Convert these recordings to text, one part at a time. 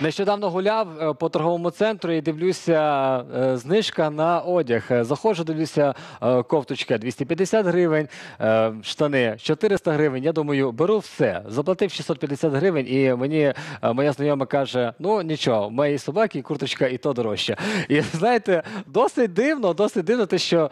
Нещодавно гуляв е, по торговому центру і дивлюся е, знижка на одяг. Е, заходжу, дивлюся кофточка 250 гривень, штани 400 гривень. Я думаю, беру все. Заплатив 650 гривень, і мені моя знайома каже: ну нічого, моїй собаки, курточка і то дорожче. І знаєте, досить дивно, досить дивно, те, що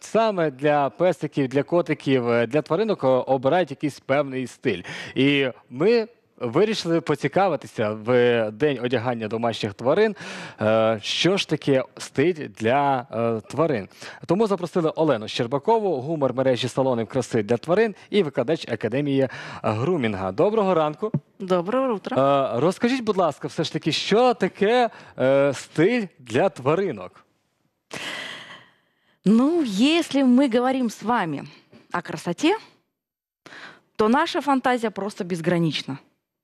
саме для песиків, для котиків, для тваринок обирають якийсь певний стиль. І ми. Вирішили поцікавитися в день одягання домашніх тварин, е, що ж таке стиль для е, тварин. Тому запросили Олену Щербакову, гумор мережі салонів краси для тварин і викладач академії грумінга. Доброго ранку. Доброго утра. Е, розкажіть, будь ласка, все ж таки, що таке стиль для тваринок? Ну, если мы говорим с вами о красоте, то наша фантазия просто безгранична.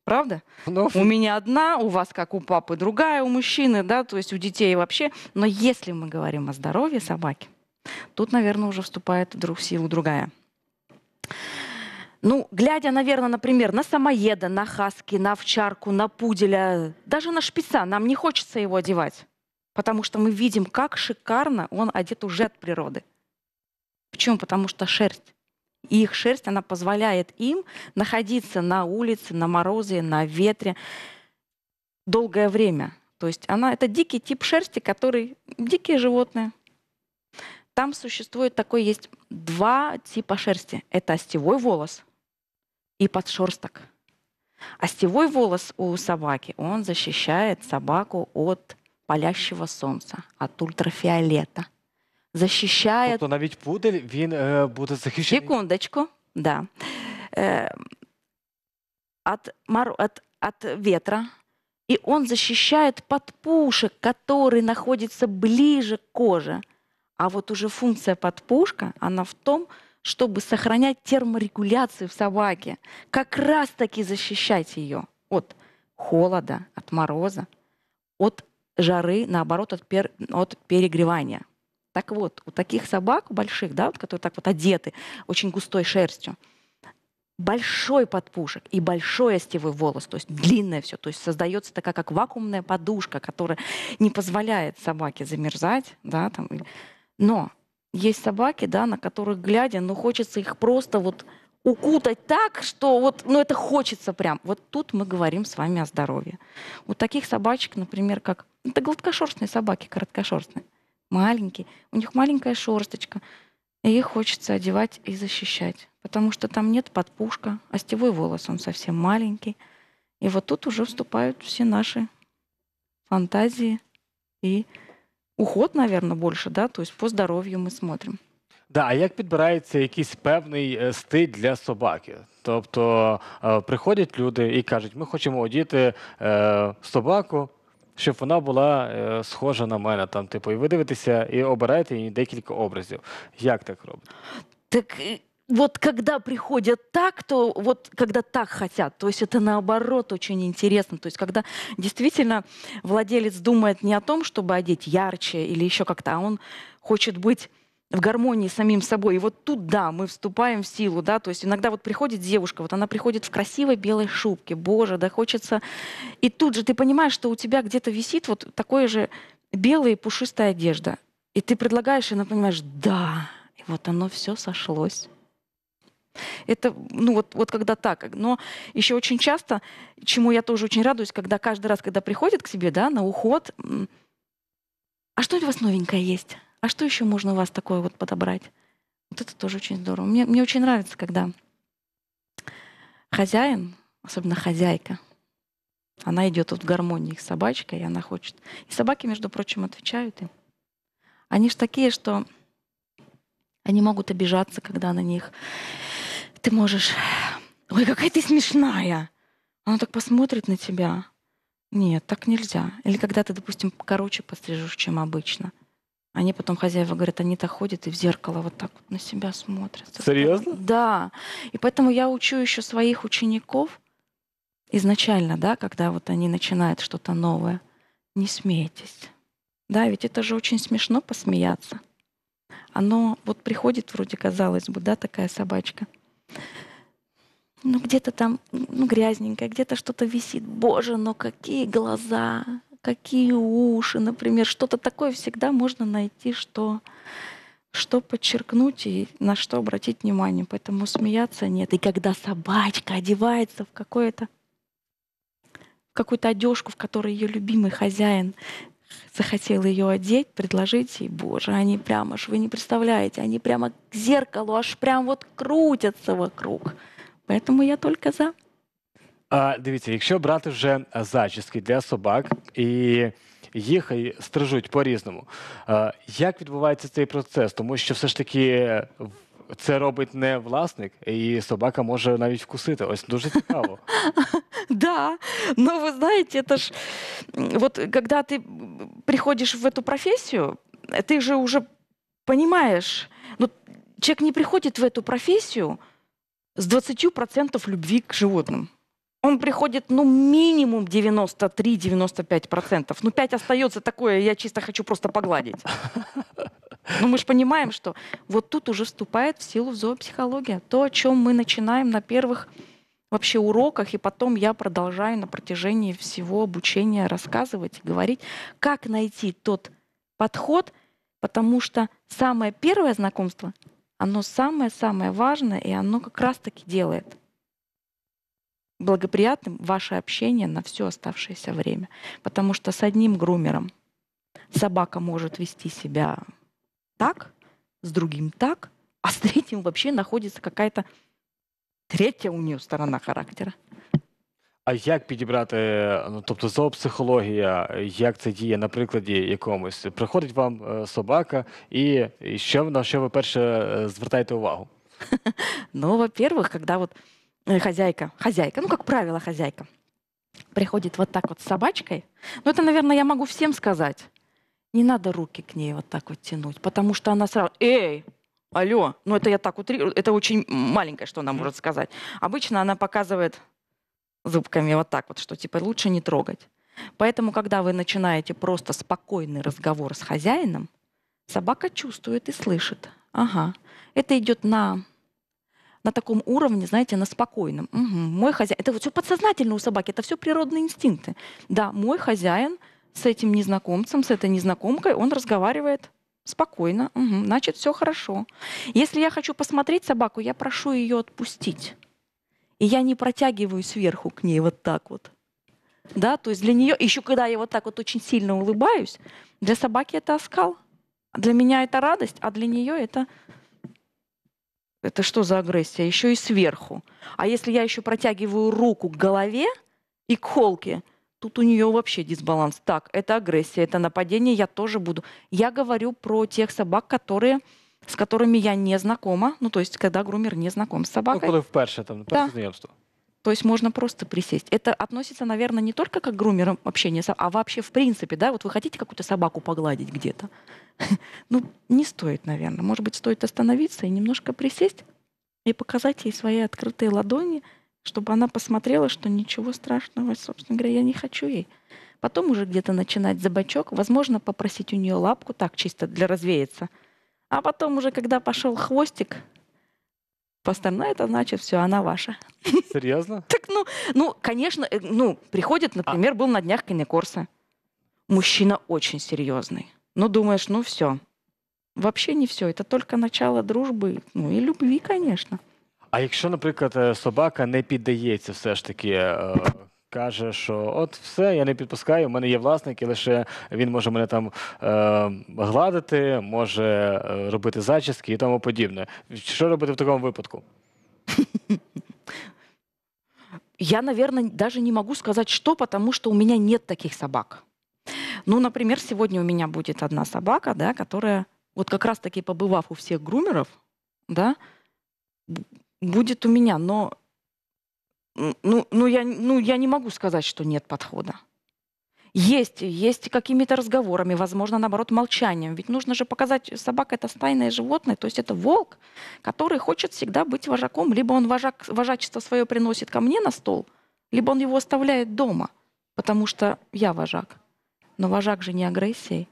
Правда? Но... Ну, у меня одна, у вас, как у папы, другая, у мужчины, да, то есть у детей вообще. Но если мы говорим о здоровье собаки, тут, наверное, уже вступает вдруг в силу другая. Ну, глядя, наверное, например, на самоеда, на хаски, на овчарку, на пуделя, даже на шпица, нам не хочется его одевать, потому что мы видим, как шикарно он одет уже от природы. Почему? Потому что шерсть. И их шерсть, она позволяет им находиться на улице, на морозе, на ветре долгое время. То есть она, это дикий тип шерсти, который дикие животные. Там существует такой, есть два типа шерсти. Это остевой волос и подшерсток. Остевой волос у собаки, он защищает собаку от палящего солнца, от ультрафиолета захищає. Тобто навіть пудель він е, буде захищений. Секундочку, да. Э, от, мор... от, от ветра. И он защищает подпушек, который находится ближе к коже. А вот уже функция подпушка, она в том, чтобы сохранять терморегуляцию в собаке. Как раз-таки защищать ее от холода, от мороза, от жары, наоборот, от, пер... от перегревания. Так вот, у таких собак больших, да, вот, которые так вот одеты очень густой шерстью, большой подпушек и большой остевой волос, то есть длинное все, то есть создается такая как вакуумная подушка, которая не позволяет собаке замерзать, да, там. Но есть собаки, да, на которых глядя, ну хочется их просто вот укутать так, что вот, ну это хочется прям. Вот тут мы говорим с вами о здоровье. У таких собачек, например, как, ну, это гладкошерстные собаки, короткошерстные маленькие, у них маленькая шорсточка, и их хочется одевать и защищать, потому что там нет подпушка, остевой волос, он совсем маленький. И вот тут уже вступают все наши фантазии и уход, наверное, больше, да, то есть по здоровью мы смотрим. Да, а як підбирається якийсь певний стиль для собаки? Тобто приходять люди і кажуть, ми хочемо одіти собаку щоб вона була схожа на мене. Там, типу, і ви дивитеся і обираєте їй декілька образів. Як так робити? Так вот когда приходят так, то вот когда так хотят, то есть это наоборот очень интересно. То есть когда действительно владелец думает не о том, чтобы одеть ярче или еще как-то, а он хочет быть в гармонии с самим собой. И вот тут, да, мы вступаем в силу, да, то есть иногда вот приходит девушка, вот она приходит в красивой белой шубке, боже, да хочется... И тут же ты понимаешь, что у тебя где-то висит вот такое же белая и пушистая одежда. И ты предлагаешь, и она понимаешь, да, и вот оно все сошлось. Это, ну вот, вот когда так. Но еще очень часто, чему я тоже очень радуюсь, когда каждый раз, когда приходит к себе, да, на уход, а что у вас новенькое есть? а что еще можно у вас такое вот подобрать? Вот это тоже очень здорово. Мне, мне очень нравится, когда хозяин, особенно хозяйка, она идет вот в гармонии с собачкой, и она хочет. И собаки, между прочим, отвечают им. Они же такие, что они могут обижаться, когда на них ты можешь... Ой, какая ты смешная! Она так посмотрит на тебя. Нет, так нельзя. Или когда ты, допустим, короче пострижешь, чем обычно — они потом, хозяева говорят, они то ходят и в зеркало вот так вот на себя смотрят. Серьезно? Да. И поэтому я учу еще своих учеников изначально, да, когда вот они начинают что-то новое. Не смейтесь. Да, ведь это же очень смешно посмеяться. Оно вот приходит, вроде казалось бы, да, такая собачка. Ну, где-то там ну, грязненькая, где-то что-то висит. Боже, но какие глаза! какие уши, например, что-то такое всегда можно найти, что что подчеркнуть и на что обратить внимание. Поэтому смеяться нет. И когда собачка одевается в какое-то какую-то одежку, в которой ее любимый хозяин захотел ее одеть, предложить ей, боже, они прямо, аж вы не представляете, они прямо к зеркалу, аж прям вот крутятся вокруг. Поэтому я только за. А, дивіться, якщо брати вже а, зачіски для собак і їх стрижуть по-різному, а, як відбувається цей процес? Тому що все ж таки це робить не власник, і собака може навіть вкусити. Ось дуже цікаво. Да, но ну, вы знаете, это ж вот когда ты приходишь в эту профессию, ты же уже понимаешь, ну, человек не приходит в эту профессию с 20% любви к животным он приходит, ну, минимум 93-95%. Ну, 5 остается такое, я чисто хочу просто погладить. Но ну, мы же понимаем, что вот тут уже вступает в силу зоопсихология. То, о чем мы начинаем на первых вообще уроках, и потом я продолжаю на протяжении всего обучения рассказывать и говорить, как найти тот подход, потому что самое первое знакомство, оно самое-самое важное, и оно как раз-таки делает – благоприятным ваше общение на все оставшееся время. Потому что с одним грумером собака может вести себя так, с другим так, а с третьим вообще находится какая-то третья у нее сторона характера. А як підібрати, ну тобто зоопсихологія, як це діє на прикладі якомусь? Приходить вам собака, і, і що на що ви перше звертаєте увагу? Ну, во-первых, когда вот Э, хозяйка, хозяйка, ну, как правило, хозяйка, приходит вот так вот с собачкой, ну, это, наверное, я могу всем сказать, не надо руки к ней вот так вот тянуть, потому что она сразу, эй, алло, ну, это я так утрирую, это очень маленькое, что она может сказать. Обычно она показывает зубками вот так вот, что типа лучше не трогать. Поэтому, когда вы начинаете просто спокойный разговор с хозяином, собака чувствует и слышит. Ага, это идет на на таком уровне, знаете, на спокойном. Угу, мой хозяин. Это вот все подсознательно у собаки, это все природные инстинкты. Да, мой хозяин с этим незнакомцем, с этой незнакомкой, он разговаривает спокойно, угу, значит, все хорошо. Если я хочу посмотреть собаку, я прошу ее отпустить. И я не протягиваю сверху к ней вот так вот. Да, то есть для нее, еще когда я вот так вот очень сильно улыбаюсь, для собаки это оскал. Для меня это радость, а для нее это это что за агрессия? Еще и сверху. А если я еще протягиваю руку к голове и к холке, тут у нее вообще дисбаланс. Так, это агрессия, это нападение, я тоже буду. Я говорю про тех собак, которые с которыми я не знакома, ну то есть, когда грумер не знаком с собакой. Ну, коли вперше там перше да. знайомство. То есть можно просто присесть. Это относится, наверное, не только как к грумерам общения, а вообще в принципе, да, вот вы хотите какую-то собаку погладить где-то. Ну, не стоит, наверное. Может быть, стоит остановиться и немножко присесть и показать ей свои открытые ладони, чтобы она посмотрела, что ничего страшного, собственно говоря, я не хочу ей. Потом уже где-то начинать за бочок, возможно, попросить у нее лапку, так чисто для развеяться. А потом уже, когда пошел хвостик, Пастерна это значит все, она ваша. Серьезно? Так, ну, ну, конечно, э, ну, приходит, а например, был на днях Конекорса. Мужчина очень серьезный. Ну, думаешь, ну все. Вообще не все. Это только начало дружбы, ну и любви, конечно. А якщо, наприклад, собака не поддается, все ж таки э, каже, що от все, я не підпускаю, в мене є власник, і лише він може мене там е, гладити, може робити зачіски і тому подібне. Що робити в такому випадку? Я, наверное, даже не могу сказать, что, потому что у меня нет таких собак. Ну, например, сегодня у меня будет одна собака, да, которая, вот как раз-таки побывав у всех грумеров, да, будет у меня, но ну, ну, я, ну, я не могу сказать, что нет подхода. Есть, есть какими-то разговорами, возможно, наоборот, молчанием. Ведь нужно же показать, собака это стайное животное, то есть это волк, который хочет всегда быть вожаком. Либо он вожак, вожачество свое приносит ко мне на стол, либо он его оставляет дома, потому что я вожак. Но вожак же не агрессией,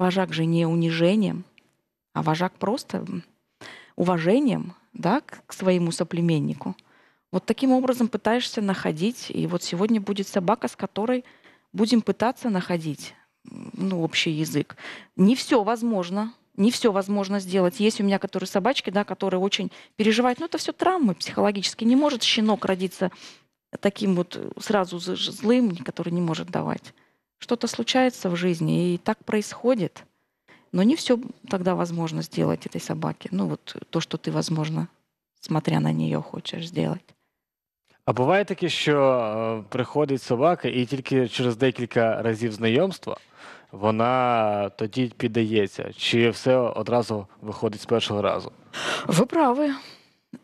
вожак же не унижением, а вожак просто уважением да, к своему соплеменнику – вот таким образом пытаешься находить. И вот сегодня будет собака, с которой будем пытаться находить ну, общий язык. Не все возможно, не все возможно сделать. Есть у меня которые собачки, да, которые очень переживают. Но это все травмы психологические. Не может щенок родиться таким вот э, сразу злым, который не может давать. Что-то случается в жизни, и так происходит. Но не все тогда возможно сделать этой собаке. Ну вот то, что ты, возможно, смотря на нее, хочешь сделать. А буває таке, що е, приходить собака, і тільки через декілька разів знайомства вона тоді піддається, чи все одразу виходить з першого разу? Ви праві.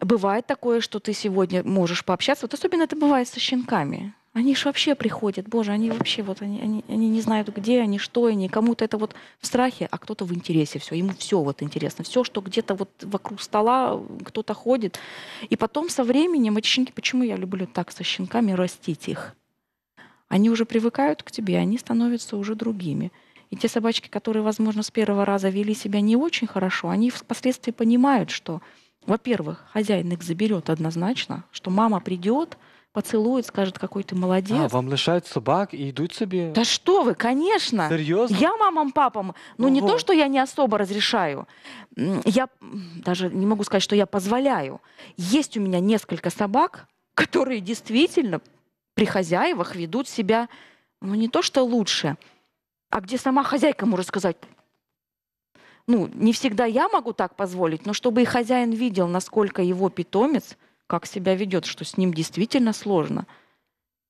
Бывает такое, что ты сегодня можешь пообщаться. Вот особенно это бывает со щенками. Они же вообще приходят, боже, они вообще вот, они, они, они не знают, где они, что они, кому-то это вот в страхе, а кто-то в интересе все, ему все вот интересно, все, что где-то вот вокруг стола кто-то ходит. И потом со временем эти щенки, почему я люблю так со щенками растить их? Они уже привыкают к тебе, они становятся уже другими. И те собачки, которые, возможно, с первого раза вели себя не очень хорошо, они впоследствии понимают, что во-первых, хозяин их заберет однозначно, что мама придет, поцелует, скажет, какой ты молодец. А, вам лишают собак и идут себе? Да что вы, конечно. Серьезно? Я мамам, папам, ну, ну не то, что я не особо разрешаю, я даже не могу сказать, что я позволяю. Есть у меня несколько собак, которые действительно при хозяевах ведут себя, ну не то, что лучше, а где сама хозяйка может сказать, ну, не всегда я могу так позволить, но чтобы и хозяин видел, насколько его питомец, как себя ведет, что с ним действительно сложно.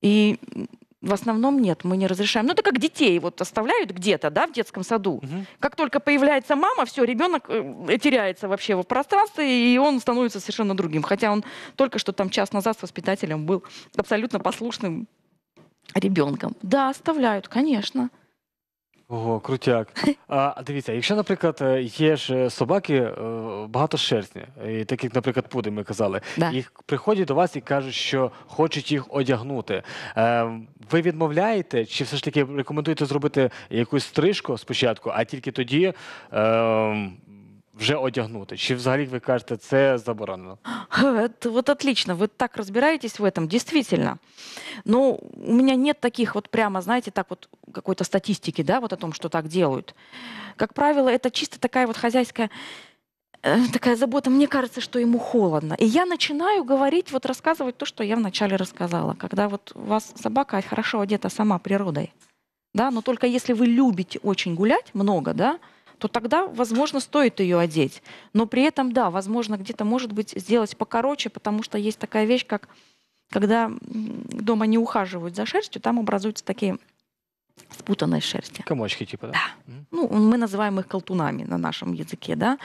И в основном нет, мы не разрешаем. Ну, это как детей вот оставляют где-то, да, в детском саду. Угу. Как только появляется мама, все, ребенок э, э, теряется вообще в пространстве, и он становится совершенно другим. Хотя он только что там час назад с воспитателем был абсолютно послушным ребенком. Да, оставляют, конечно. Ого, крутяк. А дивіться, якщо, наприклад, е, є ж е, собаки е, багатошерстні, і е, так як, наприклад, пуди, ми казали, Да. їх приходять до вас і кажуть, що хочуть їх одягнути. Ви відмовляєте, чи все ж таки рекомендуєте зробити якусь стрижку спочатку, а тільки тоді вже одягнути? Чи взагалі ви кажете, це заборонено? Вот отлично, вы так разбираетесь в этом, действительно. Но ну, у меня нет таких вот прямо, знаете, так вот какой-то статистики, да, вот о том, что так делают. Как правило, это чисто такая вот хозяйская э, такая забота, мне кажется, что ему холодно. И я начинаю говорить, вот рассказывать то, что я вначале рассказала. Когда вот у вас собака хорошо одета сама природой, да, но только если вы любите очень гулять много, да, то тогда, возможно, стоит ее одеть. Но при этом, да, возможно, где-то, может быть, сделать покороче, потому что есть такая вещь, как когда дома не ухаживают за шерстью, там образуются такие спутанной шерсти. Комочки типа, да? Да. Ну, мы называем их колтунами на нашем языке, да.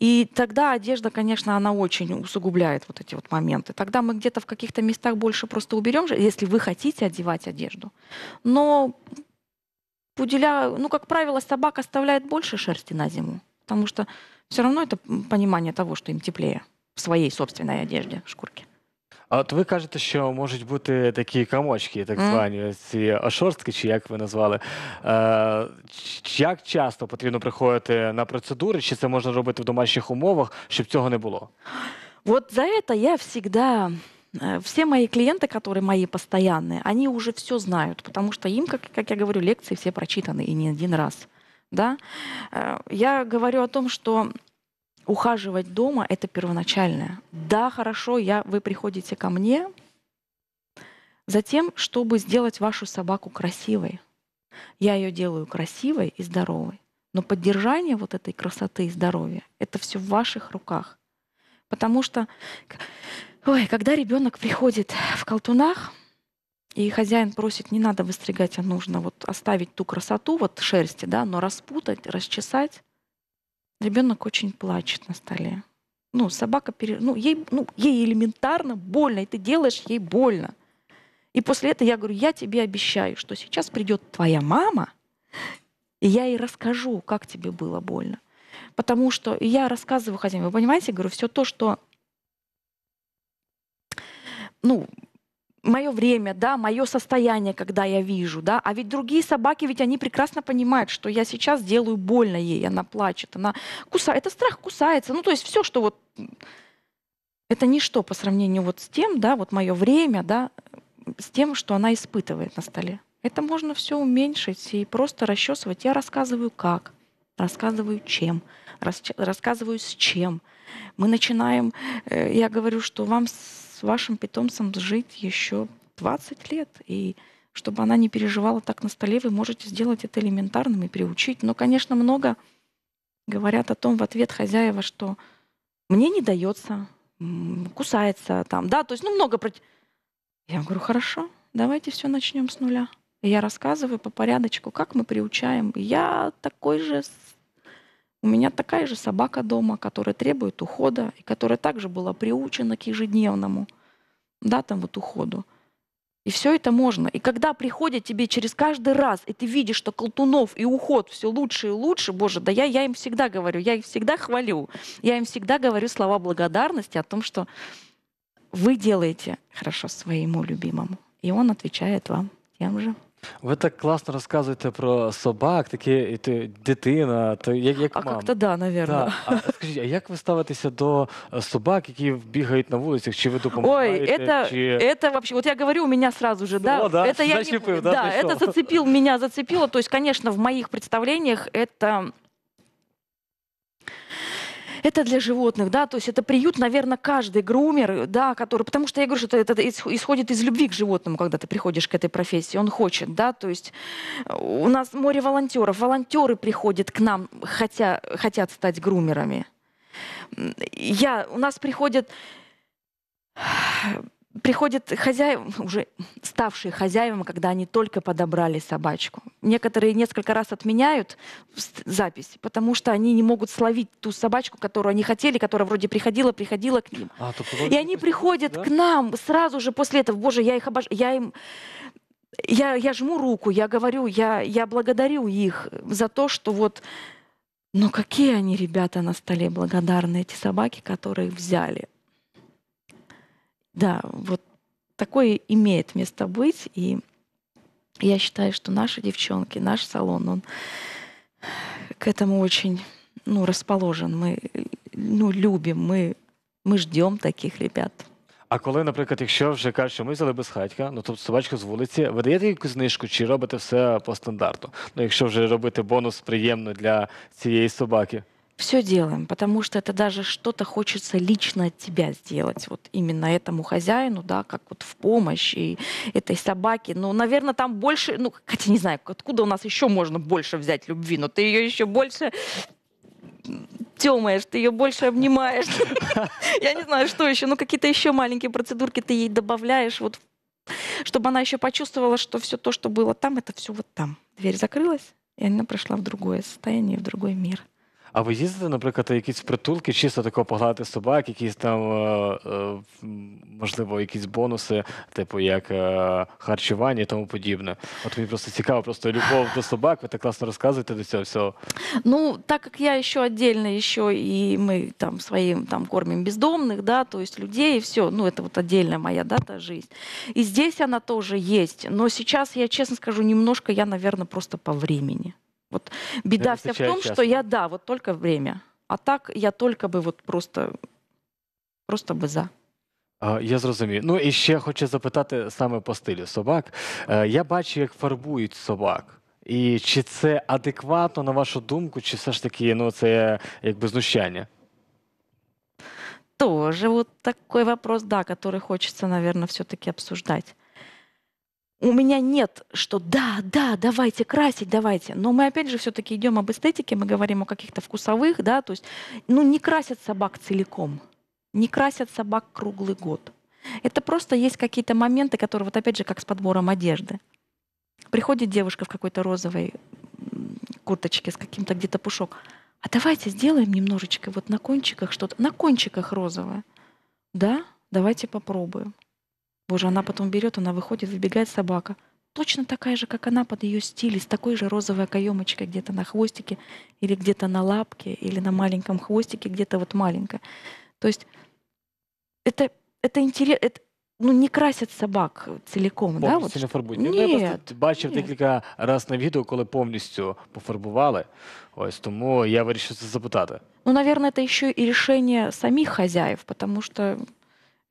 И тогда одежда, конечно, она очень усугубляет вот эти вот моменты. Тогда мы где-то в каких-то местах больше просто уберем, если вы хотите одевать одежду. Но пуделя, ну, как правило, собака оставляет больше шерсти на зиму, потому что все равно это понимание того, что им теплее в своїй собственной одежде, в шкурці. А от вы кажете, що можуть бути такі комочки, так звані mm. ці а, шорстки, чи як ви назвали. Е, а, Як часто потрібно приходити на процедури, чи це можна робити в домашніх умовах, щоб цього не було? Вот за это я всегда Э, все мои клиенты, которые мои постоянные, они уже все знают, потому что им, как, как я говорю, лекции все прочитаны и не один раз. Да? Э, я говорю о том, что ухаживать дома — это первоначальное. Да, хорошо, я, вы приходите ко мне, затем, чтобы сделать вашу собаку красивой. Я ее делаю красивой и здоровой. Но поддержание вот этой красоты и здоровья — это все в ваших руках. Потому что Ой, когда ребенок приходит в колтунах, и хозяин просит, не надо выстригать, а нужно вот оставить ту красоту, вот шерсти, да, но распутать, расчесать. Ребенок очень плачет на столе. Ну, собака, пере... ну, ей, ну, ей элементарно больно, и ты делаешь ей больно. И после этого я говорю, я тебе обещаю, что сейчас придет твоя мама, и я ей расскажу, как тебе было больно. Потому что я рассказываю хозяину, вы понимаете, говорю, все то, что ну, мое время, да, мое состояние, когда я вижу, да, а ведь другие собаки, ведь они прекрасно понимают, что я сейчас делаю больно ей, она плачет, она кусает, это страх кусается, ну, то есть все, что вот, это ничто по сравнению вот с тем, да, вот мое время, да, с тем, что она испытывает на столе. Это можно все уменьшить и просто расчесывать. Я рассказываю как, рассказываю чем рассказываю с чем. Мы начинаем, э, я говорю, что вам с вашим питомцем жить еще 20 лет, и чтобы она не переживала так на столе, вы можете сделать это элементарным и приучить. Но, конечно, много говорят о том в ответ хозяева, что мне не дается, кусается там, да, то есть, ну, много... Против... Я говорю, хорошо, давайте все начнем с нуля. И я рассказываю по порядочку, как мы приучаем. Я такой же у меня такая же собака дома, которая требует ухода, и которая также была приучена к ежедневному, да, там вот уходу. И все это можно. И когда приходит тебе через каждый раз, и ты видишь, что Колтунов и уход все лучше и лучше, боже, да я, я им всегда говорю, я их всегда хвалю, я им всегда говорю слова благодарности о том, что вы делаете хорошо своему любимому. И он отвечает вам тем же. Ви так класно розказуєте про собак, таке і ти- дитина, то як, як А мама. как-то да, наверное. Да. А скажіть, а як ви ставитеся до собак, які бігають на вулицях? Чи ви Ой, допомагаєте? это, чи... это вообще, вот я говорю, у меня сразу же, да, Слово, да, это я не- зачепил, да, да, пришёл. это зацепил меня, зацепило, то есть, конечно, в моих представлениях это это для животных, да, то есть это приют, наверное, каждый грумер, да, который, потому что я говорю, что это, это исходит из любви к животному, когда ты приходишь к этой профессии, он хочет, да, то есть э, у нас море волонтеров, волонтеры приходят к нам, хотя, хотят стать грумерами. Я, у нас приходят приходят хозяева, уже ставшие хозяевами, когда они только подобрали собачку. Некоторые несколько раз отменяют запись, потому что они не могут словить ту собачку, которую они хотели, которая вроде приходила, приходила к ним. А, и они приходят да? к нам сразу же после этого. Боже, я их обож... я им я, я жму руку, я говорю, я, я благодарю их за то, что вот... Но какие они ребята на столе благодарны, эти собаки, которые взяли. Да, вот такое имеет место быть, и я считаю, что наши девчонки, наш салон, он к этому очень ну, расположен. мы, ну, любим, мы, мы ждем таких ребят. А коли, наприклад, якщо вже кажуть, що ми взяли безхатька, ну тобто собачка з вулиці, ви даєте якусь знижку чи робите все по стандарту? Ну, якщо вже робити бонус приємно для цієї собаки? все делаем, потому что это даже что-то хочется лично от тебя сделать, вот именно этому хозяину, да, как вот в помощь и этой собаке. Но, наверное, там больше, ну, хотя не знаю, откуда у нас еще можно больше взять любви, но ты ее еще больше темаешь, ты ее больше обнимаешь. Я не знаю, что еще, ну, какие-то еще маленькие процедурки ты ей добавляешь, вот чтобы она еще почувствовала, что все то, что было там, это все вот там. Дверь закрылась, и она прошла в другое состояние, в другой мир. А ви їздите, наприклад, у якісь притулки, чисто тако погладити собак, якісь там, можливо, якісь бонуси, типу як харчування і тому подібне. От мені просто цікаво, просто любов до собак, ви так класно розказуєте до цього всього. Ну, так как я еще отдельно еще и мы там своим там кормим бездомных, да, то есть людей и все, ну это вот отдельная моя, да, та жизнь. И здесь она тоже есть, но сейчас я честно скажу, немножко я, наверное, просто по времени. Вот беда вся в том, часто. что я, да, вот только время. А так я только бы вот просто, просто бы за. А, я зрозумів. Ну і ще хочу запитати саме по стилю собак. Я бачу, як фарбують собак. І чи це адекватно, на вашу думку, чи все ж таки ну, це якби знущання? Тоже вот такой вопрос, да, который хочется, наверное, все-таки обсуждать у меня нет, что да, да, давайте красить, давайте. Но мы опять же все-таки идем об эстетике, мы говорим о каких-то вкусовых, да, то есть, ну, не красят собак целиком, не красят собак круглый год. Это просто есть какие-то моменты, которые, вот опять же, как с подбором одежды. Приходит девушка в какой-то розовой курточке с каким-то где-то пушок. А давайте сделаем немножечко вот на кончиках что-то. На кончиках розовое. Да, давайте попробуем. Боже, она потом берет, она выходит, выбегает собака. Точно такая же, как она, под ее стиль, с такой же розовой каемочкой где-то на хвостике, или где-то на лапке, или на маленьком хвостике, где-то вот маленькая. То есть это, это интересно, Ну, не красят собак целиком, да? вот? не фарбують. Ні, ну, я просто бачив ні. декілька раз на відео, коли повністю пофарбували. Ось тому я вирішив це запитати. Ну, наверное, это еще и решение самих хозяев, потому что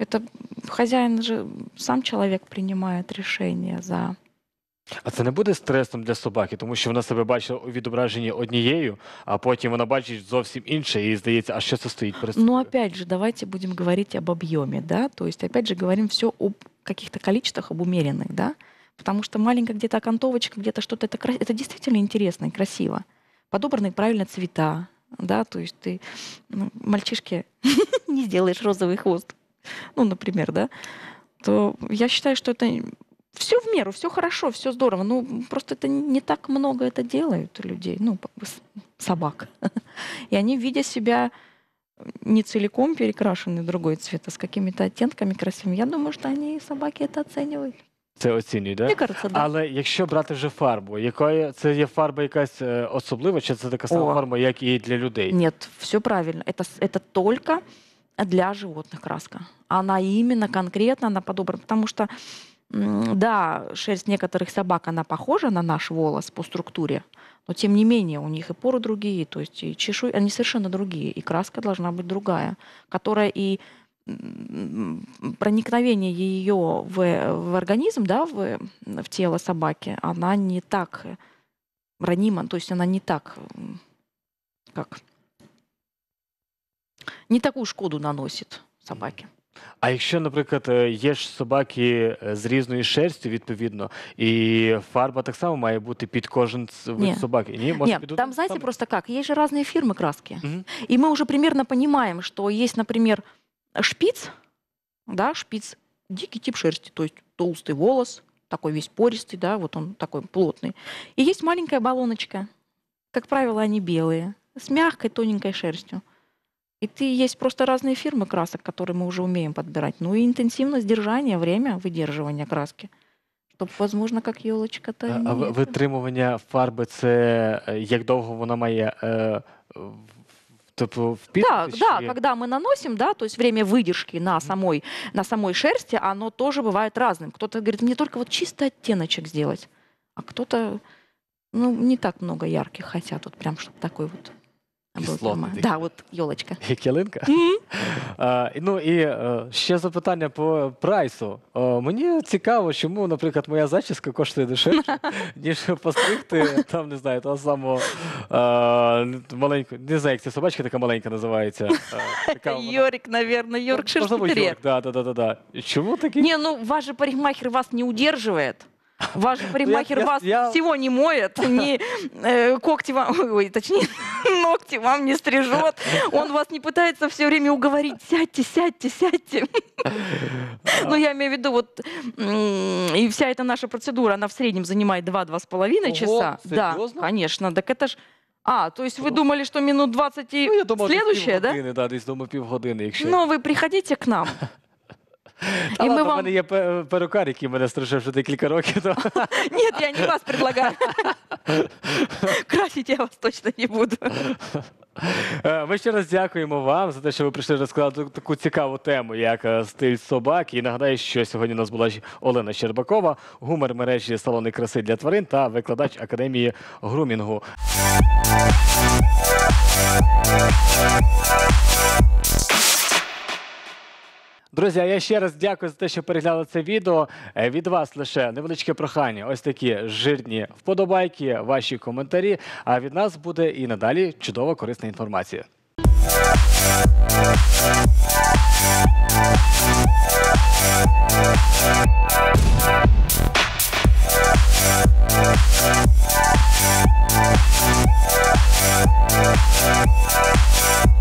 это хозяин же сам человек принимает решение за. А це не буде стресом для собаки, тому що вона себе бачила у відображенні однією, а потім вона бачить зовсім інше, і здається, а що це стоїть перед ну, собою? Ну, опять же, давайте будем говорить об объеме, да, то есть, опять же, говорим все об каких-то количествах, об умеренных, да, потому что маленькая где-то окантовочка, где-то что-то, это, это действительно интересно и красиво. Подобраны правильно цвета, да, то есть ты ну, мальчишке не сделаешь розовый хвост, ну, например, да, то я считаю, что это все в меру, все хорошо, все здорово. Ну, просто это не так много это делают людей, ну, собак. И они, видя себя не целиком перекрашены в другой цвет, а с какими-то оттенками красивыми, я думаю, що вони собаки это оцінюють. Це оцінюють, да? Мені кажется, да. Але якщо брати вже фарбу, якою це є фарба якась особлива, чи це така сама О. фарба, як і для людей? Нет, все правильно. Это, это только для животных краска. Она именно конкретно, она подобрана, потому что да, шерсть некоторых собак, она похожа на наш волос по структуре, но тем не менее у них и поры другие, то есть и чешуи, они совершенно другие, и краска должна быть другая, которая и проникновение ее в, в организм, да, в, в тело собаки, она не так ранима, то есть она не так, как не такую шкоду наносить собаки. А якщо, наприклад, є ж собаки з різною шерстю, відповідно, і фарба так само має бути під кожен вид собаки. Ні, Нет, там, знаете, просто как, есть же разные фирмы краски. Угу. И мы уже примерно понимаем, что есть, например, шпиц, да, шпиц, дикий тип шерсти, то есть толстый волос, такой весь пористый, да, вот он такой плотный. И есть маленькая баллоночка, как правило, они белые, с мягкой тоненькой шерстью. И ты есть просто разные фирмы красок, которые мы уже умеем подбирать. Ну и интенсивность держания, время выдерживания краски. Щоб, возможно, як йолочка та а, ні. А витримування фарби це э, як довго вона має е, э, Типу, в да, да, когда мы наносим, да, то есть время выдержки на самой, на самой шерсти, оно тоже бывает разным. Кто-то говорит, мне только вот чисто оттеночек сделать, а кто-то, ну, не так много ярких, хотят, тут вот прям, чтобы такой вот Кислотний. Да, от йолочка. Як ялинка? А, ну і е, ще запитання по прайсу. Е, мені цікаво, чому, наприклад, моя зачіска коштує дешевше, ніж постригти там, не знаю, того самого е, маленьку, не знаю, як це собачка така маленька називається. Е, така вона- Йорик, наверное, Можливо, Йорк, да, да, да, да, да. Чому такий? Не, ну ваш же парикмахер вас не удерживает. Ваш парикмахер я, вас я... всего не моет, не э, когти вам, ой, точнее, ногти вам не стрижет. Он вас не пытается все время уговорить, сядьте, сядьте, сядьте. Но ну, я имею в виду, вот, и вся эта наша процедура, она в среднем занимает 2-2,5 часа. Да, конечно, так это ж а, то есть вы ну. думали, что минут 20 і ну, я думав, да? да, десь думаю, півгодини. Якщо... Ну, вы приходите к нам. А ладно, вам... в мене є перукар, який мене страшив, вже декілька років. То... Ні, я не вас предлагаю. Красить я вас точно не буду. Е, ми ще раз дякуємо вам за те, що ви прийшли розказати таку цікаву тему, як е, стиль собак. І нагадаю, що сьогодні у нас була Олена Щербакова, гумер мережі салони краси для тварин та викладач академії грумінгу. Друзі, я ще раз дякую за те, що перегляли це відео. Е, від вас лише невеличке прохання. Ось такі жирні вподобайки, ваші коментарі. А від нас буде і надалі чудова корисна інформація. We'll be right back.